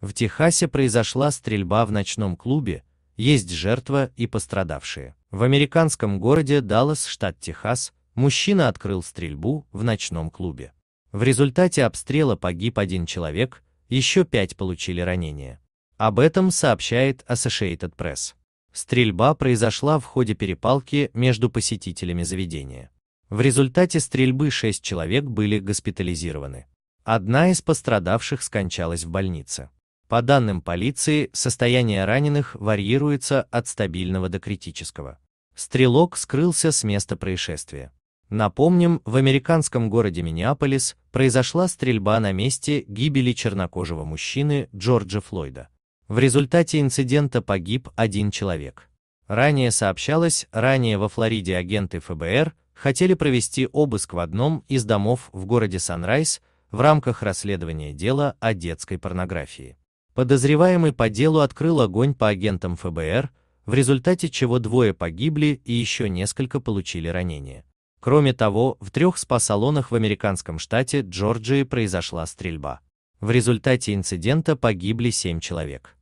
В Техасе произошла стрельба в ночном клубе, есть жертва и пострадавшие. В американском городе Даллас, штат Техас, мужчина открыл стрельбу в ночном клубе. В результате обстрела погиб один человек, еще пять получили ранения. Об этом сообщает Associated Press. Стрельба произошла в ходе перепалки между посетителями заведения. В результате стрельбы шесть человек были госпитализированы. Одна из пострадавших скончалась в больнице. По данным полиции, состояние раненых варьируется от стабильного до критического. Стрелок скрылся с места происшествия. Напомним, в американском городе Миннеаполис произошла стрельба на месте гибели чернокожего мужчины Джорджа Флойда. В результате инцидента погиб один человек. Ранее сообщалось, ранее во Флориде агенты ФБР хотели провести обыск в одном из домов в городе Санрайз в рамках расследования дела о детской порнографии. Подозреваемый по делу открыл огонь по агентам ФБР, в результате чего двое погибли и еще несколько получили ранения. Кроме того, в трех спа-салонах в американском штате Джорджии произошла стрельба. В результате инцидента погибли семь человек.